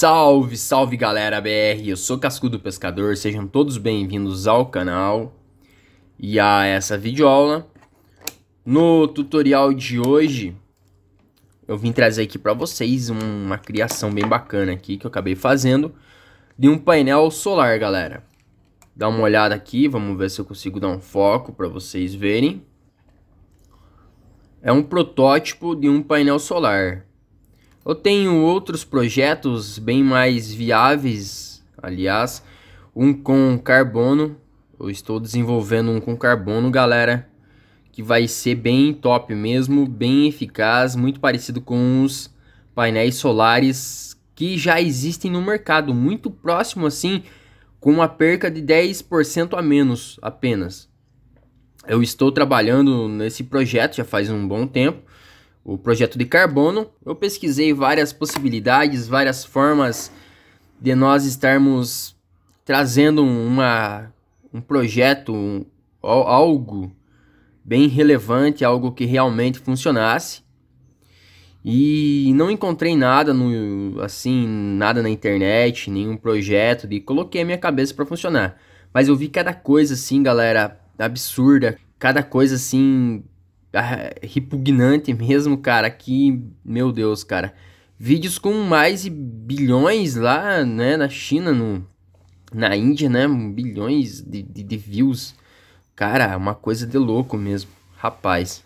Salve, salve galera BR, eu sou Cascudo Pescador, sejam todos bem-vindos ao canal e a essa videoaula. No tutorial de hoje, eu vim trazer aqui para vocês uma criação bem bacana aqui que eu acabei fazendo de um painel solar, galera. Dá uma olhada aqui, vamos ver se eu consigo dar um foco para vocês verem. É um protótipo de um painel solar. Eu tenho outros projetos bem mais viáveis, aliás, um com carbono. Eu estou desenvolvendo um com carbono, galera, que vai ser bem top mesmo, bem eficaz, muito parecido com os painéis solares que já existem no mercado, muito próximo assim, com uma perca de 10% a menos apenas. Eu estou trabalhando nesse projeto já faz um bom tempo o projeto de carbono, eu pesquisei várias possibilidades, várias formas de nós estarmos trazendo uma, um projeto, um, algo bem relevante, algo que realmente funcionasse. E não encontrei nada no assim, nada na internet, nenhum projeto de coloquei a minha cabeça para funcionar. Mas eu vi cada coisa assim, galera, absurda, cada coisa assim ah, repugnante mesmo, cara, que, meu Deus, cara. Vídeos com mais bilhões lá, né, na China, no, na Índia, né, bilhões de, de, de views. Cara, é uma coisa de louco mesmo, rapaz.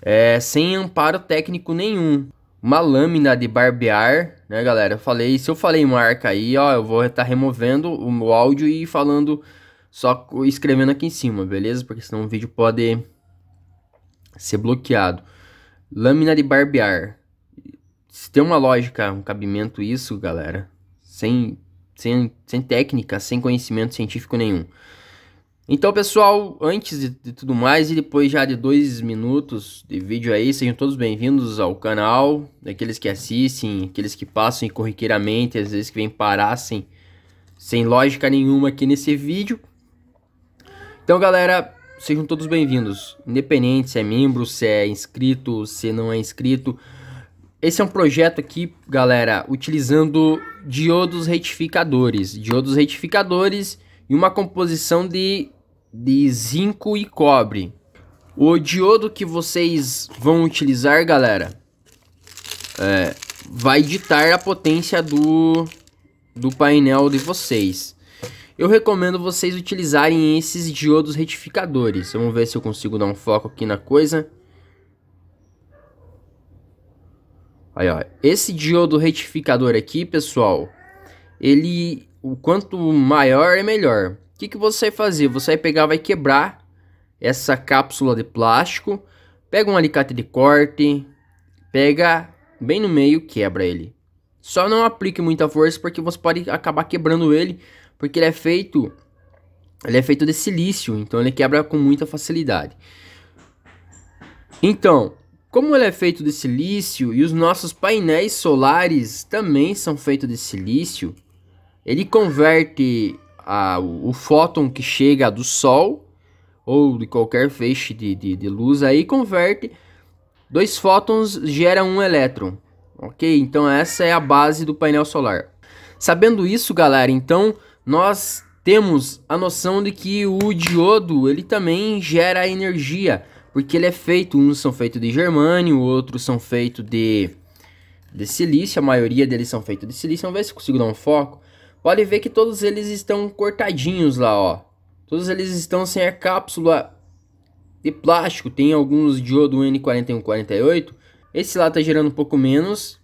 É, sem amparo técnico nenhum. Uma lâmina de barbear, né, galera? Eu falei, se eu falei marca aí, ó, eu vou estar tá removendo o meu áudio e falando só escrevendo aqui em cima, beleza? Porque senão o vídeo pode ser bloqueado. Lâmina de barbear. Se tem uma lógica, um cabimento isso, galera, sem, sem, sem técnica, sem conhecimento científico nenhum. Então, pessoal, antes de, de, tudo mais e depois já de dois minutos de vídeo aí, sejam todos bem-vindos ao canal, aqueles que assistem, aqueles que passam corriqueiramente, às vezes que vêm parar sem, sem lógica nenhuma aqui nesse vídeo. Então, galera, sejam todos bem-vindos. Independente se é membro, se é inscrito, se não é inscrito. Esse é um projeto aqui, galera, utilizando diodos retificadores. Diodos retificadores e uma composição de, de zinco e cobre. O diodo que vocês vão utilizar, galera, é, vai ditar a potência do, do painel de vocês eu recomendo vocês utilizarem esses diodos retificadores. Vamos ver se eu consigo dar um foco aqui na coisa. Aí, ó, esse diodo retificador aqui, pessoal, ele, o quanto maior é melhor. O que, que você vai fazer? Você vai pegar, vai quebrar essa cápsula de plástico, pega um alicate de corte, pega bem no meio, quebra ele. Só não aplique muita força porque você pode acabar quebrando ele porque ele é feito ele é feito de silício, então ele quebra com muita facilidade. Então, como ele é feito de silício e os nossos painéis solares também são feitos de silício, ele converte a, o, fóton que chega do Sol ou de qualquer feixe de, de, de luz aí, converte dois fótons gera um elétron. Ok? Então essa é a base do painel solar. Sabendo isso, galera, então nós temos a noção de que o diodo ele também gera energia, porque ele é feito, uns são feitos de germânio, outros são feitos de, de silício, a maioria deles são feitos de silício. Vamos ver se consigo dar um foco. Pode ver que todos eles estão cortadinhos lá, ó. Todos eles estão sem a cápsula de plástico. Tem alguns diodo N4148. Esse lá está gerando um pouco menos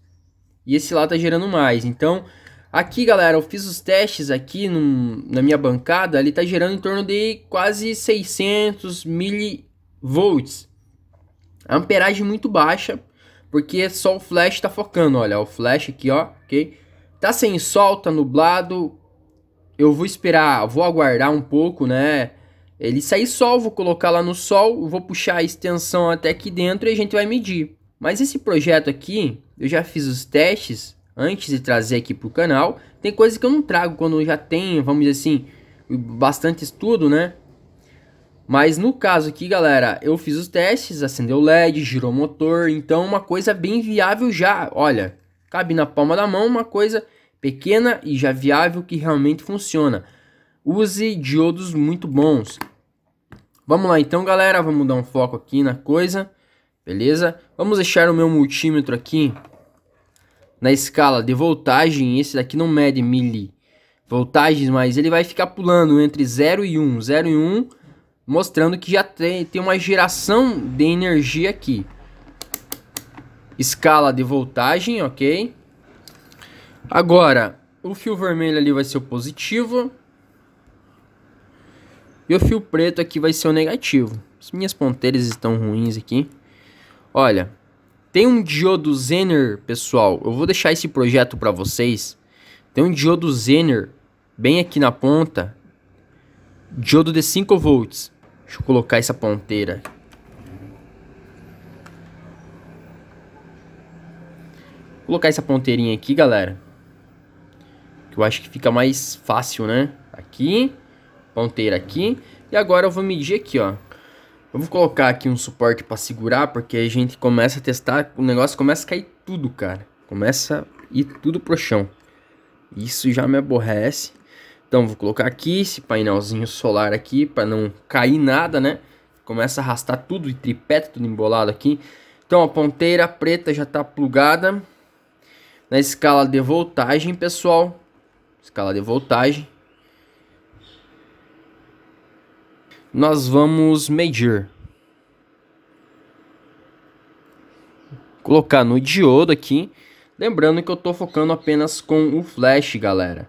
e esse lá está gerando mais. Então, Aqui, galera, eu fiz os testes aqui num, na minha bancada, ele está gerando em torno de quase 600 milivolts. A amperagem é muito baixa, porque só o flash está focando, olha, o flash aqui, ó, ok? Tá sem sol, tá nublado, eu vou esperar, vou aguardar um pouco, né? Ele sair sol, vou colocar lá no sol, vou puxar a extensão até aqui dentro e a gente vai medir. Mas esse projeto aqui, eu já fiz os testes, antes de trazer aqui para o canal. Tem coisas que eu não trago quando eu já tenho, vamos dizer assim, bastante estudo, né? Mas no caso aqui, galera, eu fiz os testes, acendeu o LED, girou o motor, então uma coisa bem viável já. Olha, cabe na palma da mão uma coisa pequena e já viável que realmente funciona. Use diodos muito bons. Vamos lá então, galera, vamos dar um foco aqui na coisa. Beleza? Vamos deixar o meu multímetro aqui na escala de voltagem, esse daqui não mede mili voltagens, mas ele vai ficar pulando entre 0 e 1, 0 e 1, mostrando que já tem, tem uma geração de energia aqui. Escala de voltagem, ok? Agora, o fio vermelho ali vai ser o positivo. E o fio preto aqui vai ser o negativo. As minhas ponteiras estão ruins aqui. Olha, tem um diodo Zener, pessoal. Eu vou deixar esse projeto para vocês. Tem um diodo Zener bem aqui na ponta. Diodo de 5 volts. Deixa eu colocar essa ponteira. Vou colocar essa ponteirinha aqui, galera. Que eu acho que fica mais fácil, né? Aqui, ponteira aqui. E agora eu vou medir aqui, ó. Eu vou colocar aqui um suporte para segurar, porque a gente começa a testar, o negócio começa a cair tudo, cara. Começa a ir tudo pro chão. Isso já me aborrece. Então vou colocar aqui esse painelzinho solar aqui para não cair nada, né? Começa a arrastar tudo e tripé tá tudo embolado aqui. Então a ponteira preta já está plugada na escala de voltagem, pessoal. Escala de voltagem. nós vamos medir. Colocar no diodo aqui. Lembrando que eu estou focando apenas com o flash, galera.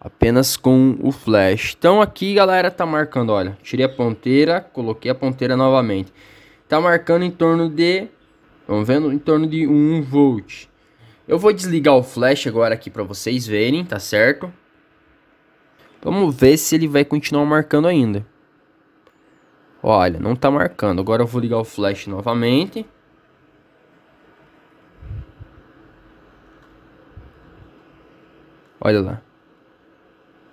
Apenas com o flash. Então aqui, galera, tá marcando, olha. Tirei a ponteira, coloquei a ponteira novamente. Tá marcando em torno de... Estão vendo? Em torno de 1 volt. Eu vou desligar o flash agora aqui para vocês verem, tá certo? Vamos ver se ele vai continuar marcando ainda. Olha, não tá marcando. Agora eu vou ligar o flash novamente. Olha lá.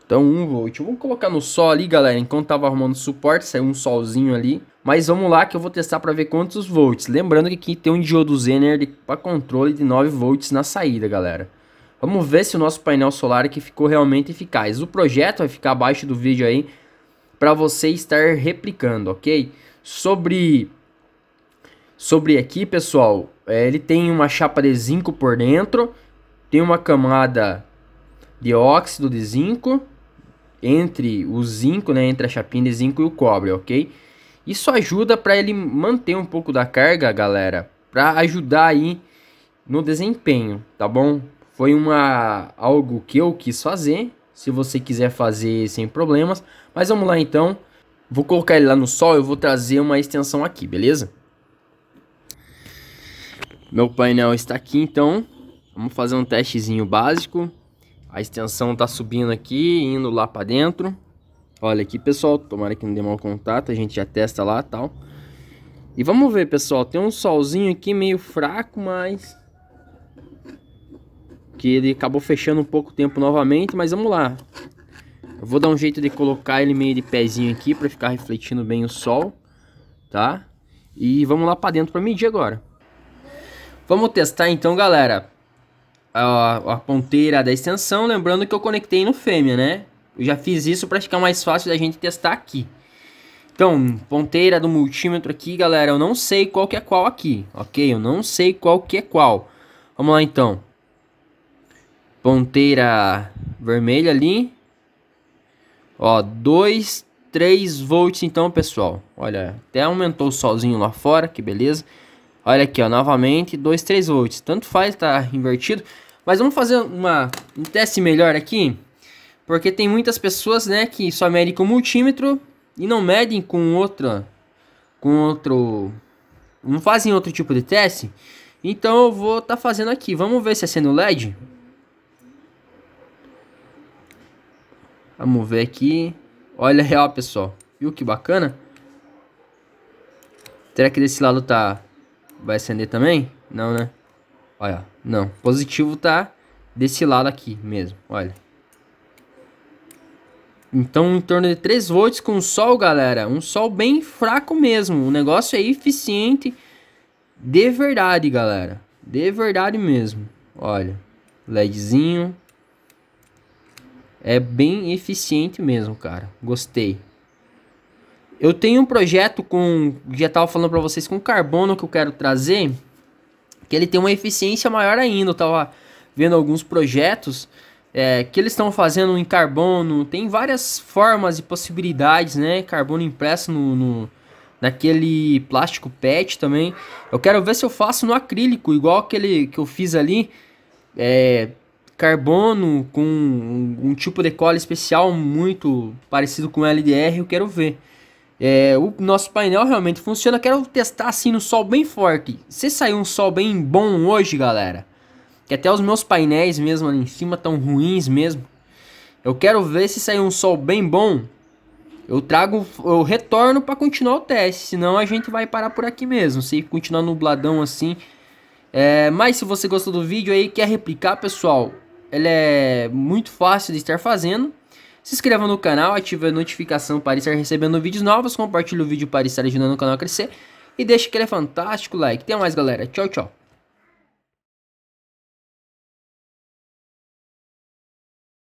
Então 1 volt. Vamos colocar no sol ali, galera. Enquanto tava arrumando o suporte, saiu um solzinho ali. Mas vamos lá que eu vou testar para ver quantos volts. Lembrando que aqui tem um diodo Zener para controle de 9 volts na saída, galera. Vamos ver se o nosso painel solar aqui ficou realmente eficaz. O projeto vai ficar abaixo do vídeo aí para você estar replicando, ok? Sobre sobre aqui, pessoal, é, ele tem uma chapa de zinco por dentro, tem uma camada de óxido de zinco entre o zinco, né, entre a chapinha de zinco e o cobre, ok? Isso ajuda para ele manter um pouco da carga, galera, para ajudar aí no desempenho, tá bom? Foi uma algo que eu quis fazer se você quiser fazer sem problemas. Mas vamos lá então. Vou colocar ele lá no sol, eu vou trazer uma extensão aqui, beleza? Meu painel está aqui então. Vamos fazer um testezinho básico. A extensão está subindo aqui, indo lá para dentro. Olha aqui, pessoal, tomara que não dê mau contato, a gente já testa lá tal. E vamos ver, pessoal, tem um solzinho aqui meio fraco, mas que ele acabou fechando um pouco tempo novamente, mas vamos lá. Eu vou dar um jeito de colocar ele meio de pezinho aqui para ficar refletindo bem o sol, tá? E vamos lá para dentro para medir agora. Vamos testar então, galera, a, a, ponteira da extensão, lembrando que eu conectei no fêmea, né? Eu já fiz isso para ficar mais fácil da gente testar aqui. Então, ponteira do multímetro aqui, galera, eu não sei qual que é qual aqui, ok? Eu não sei qual que é qual. Vamos lá então ponteira vermelha ali. Ó, 2, 3 volts então, pessoal. Olha, até aumentou o solzinho lá fora, que beleza. Olha aqui, ó, novamente 2, 3 volts. Tanto faz, tá invertido. Mas vamos fazer uma, um teste melhor aqui. Porque tem muitas pessoas, né, que só medem com multímetro e não medem com outra... Com outro... Não fazem outro tipo de teste. Então eu vou estar tá fazendo aqui. Vamos ver se acende é o LED. Vamos ver aqui. Olha real, pessoal. Viu que bacana? Será que desse lado tá... Vai acender também? Não, né? Olha, não. Positivo tá desse lado aqui mesmo, olha. Então, em torno de 3 volts com sol, galera. Um sol bem fraco mesmo. O negócio é eficiente de verdade, galera. De verdade mesmo. Olha, LEDzinho. É bem eficiente mesmo, cara. Gostei. Eu tenho um projeto com, já tava falando para vocês, com carbono que eu quero trazer, que ele tem uma eficiência maior ainda. Eu tava vendo alguns projetos é, que eles estão fazendo em carbono. Tem várias formas e possibilidades, né? Carbono impresso no, no, naquele plástico PET também. Eu quero ver se eu faço no acrílico, igual aquele que eu fiz ali. É, carbono com um, um tipo de cola especial muito parecido com LDR, eu quero ver. É, o nosso painel realmente funciona. Quero testar assim no sol bem forte. Se sair um sol bem bom hoje, galera, que até os meus painéis mesmo ali em cima tão ruins mesmo. Eu quero ver se sair um sol bem bom. Eu trago, eu retorno para continuar o teste. Senão a gente vai parar por aqui mesmo. Se continuar nubladão assim. É, mas se você gostou do vídeo aí, quer replicar, pessoal, ela é muito fácil de estar fazendo. Se inscreva no canal, ative a notificação para estar recebendo vídeos novos, compartilhe o vídeo para estar ajudando o canal a crescer e deixe aquele fantástico like. Até mais, galera. Tchau, tchau.